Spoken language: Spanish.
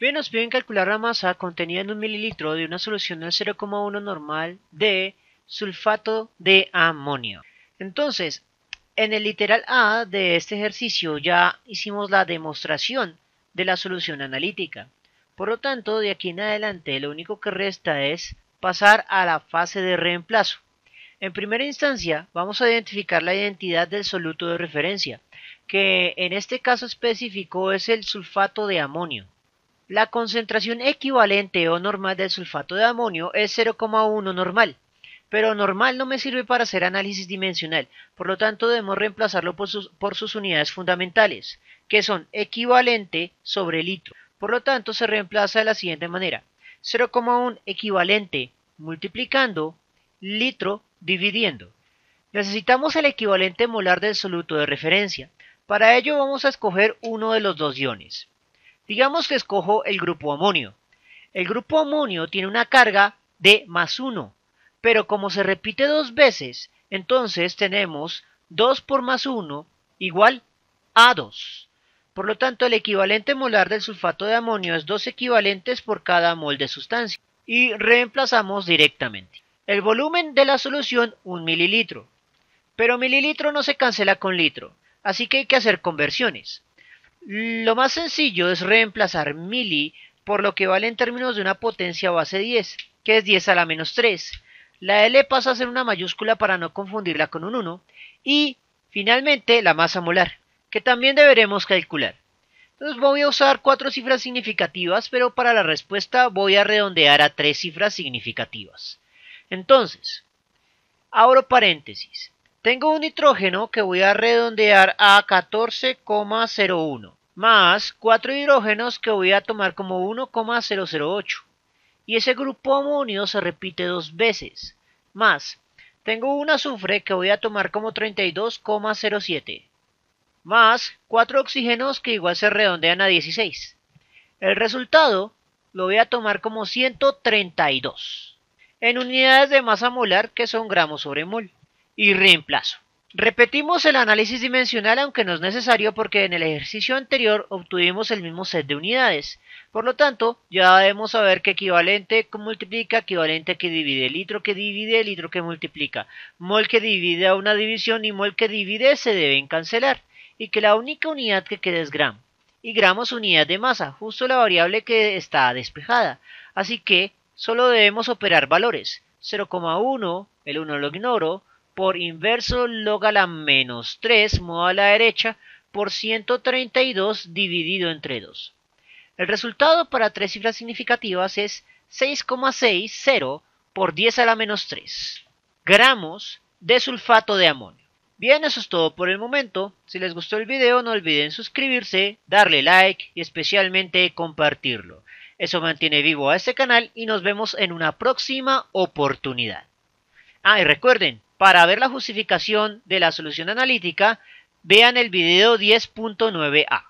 Bien, nos piden calcular la masa contenida en un mililitro de una solución del 0,1 normal de sulfato de amonio. Entonces, en el literal A de este ejercicio ya hicimos la demostración de la solución analítica. Por lo tanto, de aquí en adelante lo único que resta es pasar a la fase de reemplazo. En primera instancia, vamos a identificar la identidad del soluto de referencia, que en este caso específico es el sulfato de amonio. La concentración equivalente o normal del sulfato de amonio es 0,1 normal, pero normal no me sirve para hacer análisis dimensional, por lo tanto debemos reemplazarlo por sus, unidades fundamentales, que son equivalente sobre litro. Por lo tanto, se reemplaza de la siguiente manera. 0,1 equivalente multiplicando litro dividiendo. Necesitamos el equivalente molar del soluto de referencia. Para ello vamos a escoger uno de los dos iones. Digamos que escojo el grupo amonio. El grupo amonio tiene una carga de más 1, pero como se repite dos veces, entonces tenemos 2 por más 1 igual a 2. Por lo tanto, el equivalente molar del sulfato de amonio es 2 equivalentes por cada mol de sustancia y reemplazamos directamente. El volumen de la solución, 1 mililitro. Pero mililitro no se cancela con litro, así que hay que hacer conversiones. Lo más sencillo es reemplazar mili por lo que vale en términos de una potencia base 10, que es 10 a la menos 3. La L pasa a ser una mayúscula para no confundirla con un 1. Y, finalmente, la masa molar, que también deberemos calcular. Entonces voy a usar cuatro cifras significativas, pero para la respuesta voy a redondear a tres cifras significativas. Entonces, abro paréntesis. Tengo un nitrógeno que voy a redondear a 14,01 más cuatro hidrógenos que voy a tomar como 1,008. Y ese grupo amonio se repite dos veces. Más, tengo un azufre que voy a tomar como 32,07. Más cuatro oxígenos que igual se redondean a 16. El resultado lo voy a tomar como 132. En unidades de masa molar que son gramos sobre mol y reemplazo. Repetimos el análisis dimensional aunque no es necesario porque en el ejercicio anterior obtuvimos el mismo set de unidades. Por lo tanto, ya debemos saber que equivalente que multiplica, equivalente que divide, litro que divide, litro que multiplica, mol que divide a una división y mol que divide se deben cancelar, y que la única unidad que queda es gram. y gramos unidad de masa, justo la variable que está despejada. Así que solo debemos operar valores, 0,1, el 1 lo ignoro, por inverso log a la menos 3 modo a la derecha por 132 dividido entre 2. El resultado para tres cifras significativas es 6,60 por 10 a la menos 3 gramos de sulfato de amonio. Bien, eso es todo por el momento. Si les gustó el video no olviden suscribirse, darle like y especialmente compartirlo. Eso mantiene vivo a este canal y nos vemos en una próxima oportunidad. Ah, y recuerden, para ver la justificación de la solución analítica, vean el video 10.9a.